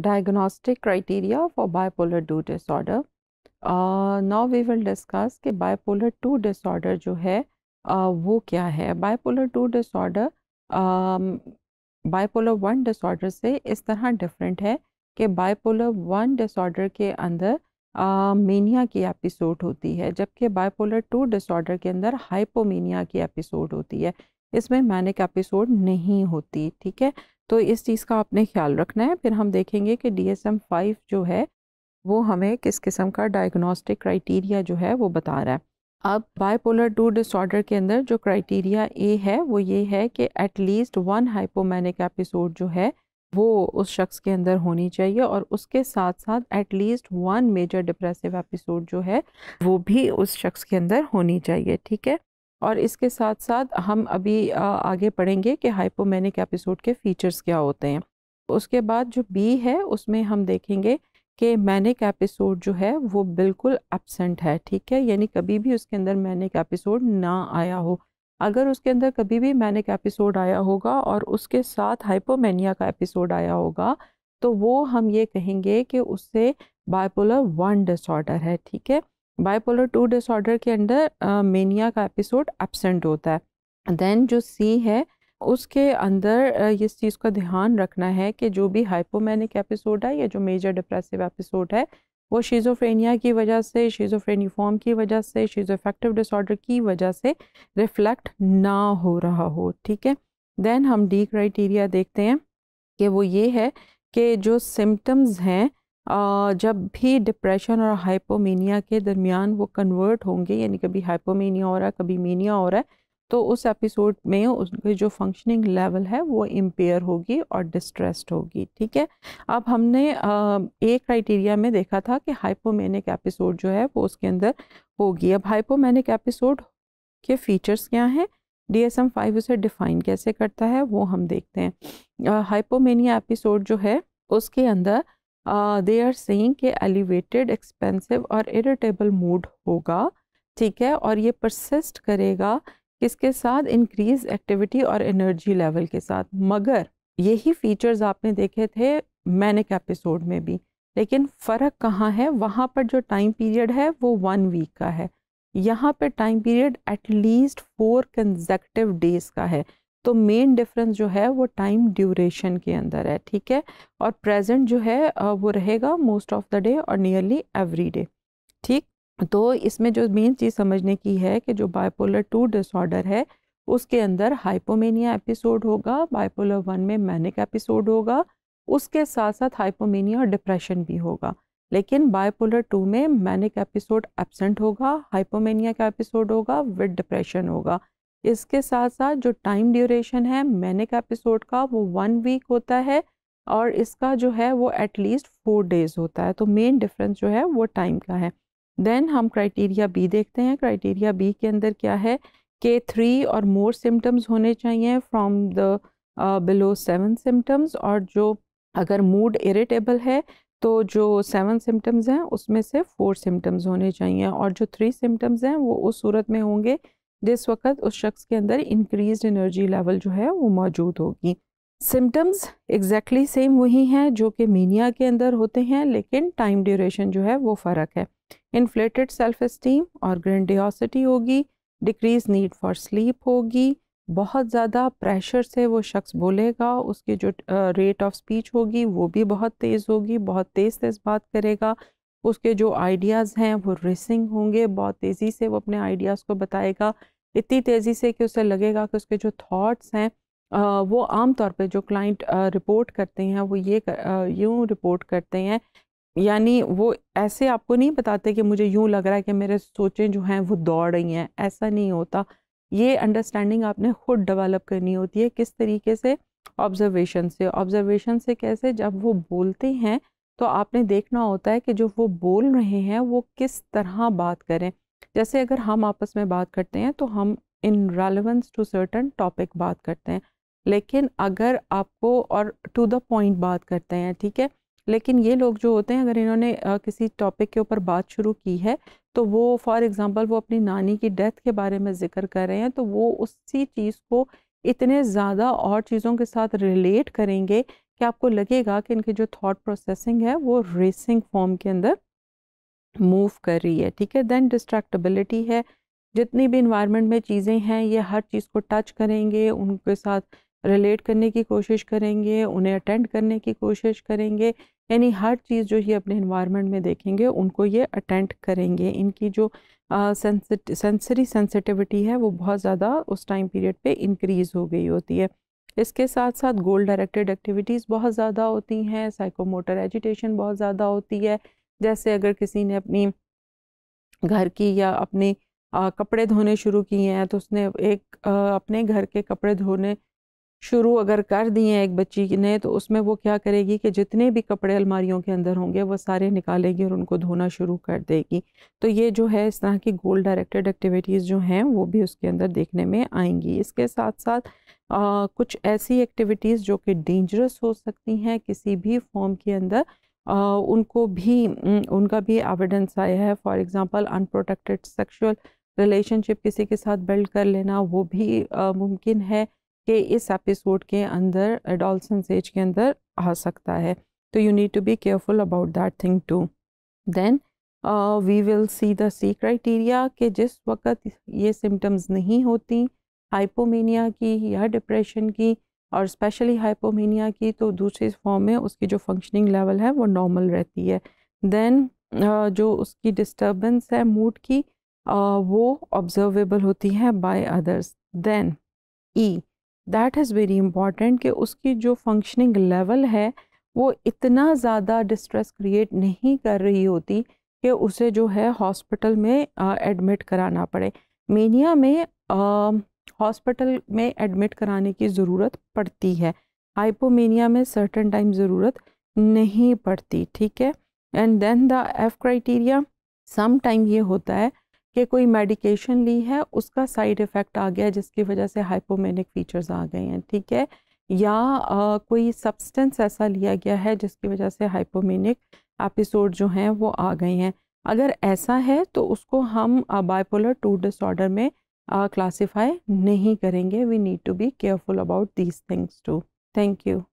diagnostic criteria for bipolar 2 disorder. Uh, now we will discuss कि bipolar 2 disorder जो है uh, वो क्या है bipolar 2 disorder um, bipolar 1 disorder से इस तरह different है कि bipolar 1 disorder के अंदर मीनिया uh, की एपिसोड होती है जबकि बाइपोलर टू डिसऑर्डर के अंदर हाइपोमीनिया की एपिसोड होती है इसमें मैनिक एपिसोड नहीं होती ठीक है तो इस चीज़ का आपने ख्याल रखना है फिर हम देखेंगे कि डी एस एम फाइव जो है वो हमें किस किस्म का डायग्नोस्टिक क्राइटेरिया जो है वो बता रहा है अब बाइपोलर टू डिसऑर्डर के अंदर जो क्राइटेरिया ए है वो ये है कि एटलीस्ट वन हाइपोमैनिक एपिसोड जो है वो उस शख्स के अंदर होनी चाहिए और उसके साथ साथ at least one major depressive episode जो है वो भी उस शख्स के अंदर होनी चाहिए ठीक है और इसके साथ साथ हम अभी आगे पढ़ेंगे कि हाइपोमैनिक एपिसोड के फीचर्स क्या होते हैं उसके बाद जो बी है उसमें हम देखेंगे कि मैनिक एपिसोड जो है वो बिल्कुल एबसेंट है ठीक है यानी कभी भी उसके अंदर मैनिक एपिसोड ना आया हो अगर उसके अंदर कभी भी मैनिक एपिसोड आया होगा और उसके साथ हाइपोमैनिया का एपिसोड आया होगा तो वो हम ये कहेंगे कि उससे बाइपोलर वन डिसऑर्डर है ठीक है बाइपोलर टू डिसऑर्डर के अंदर मेनिया का एपिसोड एबसेंट होता है देन जो सी है उसके अंदर इस चीज़ का ध्यान रखना है कि जो भी हाइपोमैनिक एपिसोड है या जो मेजर डिप्रेसिव एपिसोड है वो शीज़ोफ्रेनिया की वजह से शीज़ोफ्रेनिफॉर्म की वजह से शीज़ोफेक्टिव डिसऑर्डर की वजह से रिफ्लेक्ट ना हो रहा हो ठीक है देन हम डी क्राइटेरिया देखते हैं कि वो ये है कि जो सिम्टम्स हैं जब भी डिप्रेशन और हाइपोमीनिया के दरमियान वो कन्वर्ट होंगे यानी कभी हाइपोमीनिया हो रहा है कभी मीनिया हो रहा है तो उस एपिसोड में उसके जो फंक्शनिंग लेवल है वो इम्पेयर होगी और डिस्ट्रेस्ड होगी ठीक है अब हमने एक क्राइटेरिया में देखा था कि हाइपोमेनिक एपिसोड जो है वो उसके अंदर होगी अब हाइपोमेनिक एपिसोड के फीचर्स क्या हैं डी एस एम फाइव उसे डिफ़ाइन कैसे करता है वो हम देखते हैं हाइपोमेनिया एपिसोड जो है उसके अंदर दे आर सेइंग के एलिवेटेड एक्सपेंसिव और इरिटेबल मूड होगा ठीक है और ये परसिस्ट करेगा किसके साथ इंक्रीज एक्टिविटी और एनर्जी लेवल के साथ मगर यही फीचर्स आपने देखे थे मैनिक एपिसोड में भी लेकिन फ़र्क कहाँ है वहाँ पर जो टाइम पीरियड है वो वन वीक का है यहाँ पर time period at least four consecutive days का है तो मेन डिफरेंस जो है वो टाइम ड्यूरेशन के अंदर है ठीक है और प्रेजेंट जो है वो रहेगा मोस्ट ऑफ द डे और नियरली एवरी डे ठीक तो इसमें जो मेन चीज़ समझने की है कि जो बाइपोलर टू डिसऑर्डर है उसके अंदर हाइपोमेनिया एपिसोड होगा बाइपोलर वन में मैनिक एपिसोड होगा उसके साथ साथ हाइपोमेनिया और डिप्रेशन भी होगा लेकिन बाइपोलर टू में मैनिक एपिसोड एबसेंट होगा हाइपोमेनिया का एपिसोड होगा विद डिप्रेशन होगा इसके साथ साथ जो टाइम ड्यूरेशन है मैनिक एपिसोड का वो वन वीक होता है और इसका जो है वो एटलीस्ट फोर डेज होता है तो मेन डिफरेंस जो है वो टाइम का है देन हम क्राइटेरिया बी देखते हैं क्राइटेरिया बी के अंदर क्या है के थ्री और मोर सिम्टम्स होने चाहिए from the below seven symptoms और जो अगर मूड इरिटेबल है तो जो सेवन सिम्टम्स हैं उसमें से फोर सिम्टम्स होने चाहिए और जो थ्री सिम्टम्स हैं वो उस सूरत में होंगे जिस वक्त उस शख्स के अंदर इंक्रीज एनर्जी लेवल जो है वो मौजूद होगी सिम्टम्स एग्जैक्टली सेम वही हैं जो कि मीनिया के अंदर होते हैं लेकिन टाइम ड्यूरेशन जो है वो फ़र्क है इन्फ्लेटेड सेल्फ इस्टीम और ग्रेंडियोसिटी होगी डिक्रीज नीड फॉर स्लीप होगी बहुत ज़्यादा प्रेशर से वो शख्स बोलेगा उसकी जो रेट ऑफ स्पीच होगी वो भी बहुत तेज़ होगी बहुत तेज़ तेज़ बात करेगा उसके जो आइडियाज़ हैं वो रेसिंग होंगे बहुत तेज़ी से वो अपने आइडियाज़ को बताएगा इतनी तेज़ी से कि उसे लगेगा कि उसके जो थॉट्स हैं वो आम तौर पे जो क्लाइंट रिपोर्ट करते हैं वो ये यूँ रिपोर्ट करते हैं यानी वो ऐसे आपको नहीं बताते कि मुझे यूँ लग रहा है कि मेरे सोचें जो हैं वो दौड़ रही हैं ऐसा नहीं होता ये अंडरस्टैंडिंग आपने खुद डेवलप करनी होती है किस तरीके से ऑब्जर्वेशन से ऑब्जर्वेशन से कैसे जब वो बोलते हैं तो आपने देखना होता है कि जो वो बोल रहे हैं वो किस तरह बात करें जैसे अगर हम आपस में बात करते हैं तो हम in relevance to certain topic बात करते हैं लेकिन अगर आपको और टू द पॉइंट बात करते हैं ठीक है लेकिन ये लोग जो होते हैं अगर इन्होंने किसी टॉपिक के ऊपर बात शुरू की है तो वो फॉर एग्ज़ाम्पल वो अपनी नानी की डेथ के बारे में ज़िक्र कर रहे हैं तो वो उसी चीज़ को इतने ज़्यादा और चीज़ों के साथ रिलेट करेंगे कि आपको लगेगा कि इनकी जो थॉट प्रोसेसिंग है वो रेसिंग फॉर्म के अंदर मूव कर रही है ठीक है देन डिस्ट्रैक्टेबिलिटी है जितनी भी इन्वायरमेंट में चीज़ें हैं ये हर चीज़ को टच करेंगे उनके साथ रिलेट करने की कोशिश करेंगे उन्हें अटेंड करने की कोशिश करेंगे यानी हर चीज़ जो ये अपने इन्वायरमेंट में देखेंगे उनको ये अटेंड करेंगे इनकी जो सेंसरी सेंसिटिविटी है वो बहुत ज़्यादा उस टाइम पीरियड पे इंक्रीज़ हो गई होती है इसके साथ साथ गोल डायरेक्टेड एक्टिविटीज़ बहुत ज़्यादा होती हैं साइकोमोटर एजिटेशन बहुत ज़्यादा होती है जैसे अगर किसी ने अपनी घर की या अपने आ, कपड़े धोने शुरू किए हैं तो उसने एक आ, अपने घर के कपड़े धोने शुरू अगर कर दिए हैं एक बच्ची ने तो उसमें वो क्या करेगी कि जितने भी कपड़े अलमारियों के अंदर होंगे वो सारे निकालेगी और उनको धोना शुरू कर देगी तो ये जो है इस तरह की गोल डायरेक्टेड एक्टिविटीज़ जो हैं वो भी उसके अंदर देखने में आएंगी इसके साथ साथ आ, कुछ ऐसी एक्टिविटीज़ जो कि डेंजरस हो सकती हैं किसी भी फॉर्म के अंदर आ, उनको भी उनका भी एविडेंस आया है for example unprotected sexual relationship किसी के साथ बिल्ड कर लेना वो भी मुमकिन है कि इस एपिसोड के अंदर एडोलसेंस एज के अंदर आ सकता है तो you need to be careful about that thing too then we will see the C criteria कि जिस वक्त ये सिम्टम्स नहीं होती हाइपोमीनिया की या डिप्रेशन की और स्पेशली हाइपोमीनिया की तो दूसरे फॉर्म में उसकी जो फंक्शनिंग लेवल है वो नॉर्मल रहती है देन uh, जो उसकी डिस्टर्बेंस है मूड की uh, वो ऑब्जर्वेबल होती है by others then E that is very important कि उसकी जो फंक्शनिंग लेवल है वो इतना ज़्यादा डिस्ट्रेस क्रिएट नहीं कर रही होती कि उसे जो है हॉस्पिटल में एडमिट कराना पड़े मेनिया में हॉस्पिटल में एडमिट कराने की ज़रूरत पड़ती है हाइपोमेनिया में सर्टन टाइम ज़रूरत नहीं पड़ती ठीक है and then the F criteria some time ये होता है कि कोई मेडिकेशन ली है उसका साइड इफ़ेक्ट आ गया जिसकी वजह से हाइपोमेनिक फीचर्स आ गए हैं ठीक है या आ, कोई सब्सटेंस ऐसा लिया गया है जिसकी वजह से हाइपोमेनिक एपिसोड जो हैं वो आ गए हैं अगर ऐसा है तो उसको हम बाइपोलर टू डिसऑर्डर में क्लासीफाई नहीं करेंगे we need to be careful about these things too thank you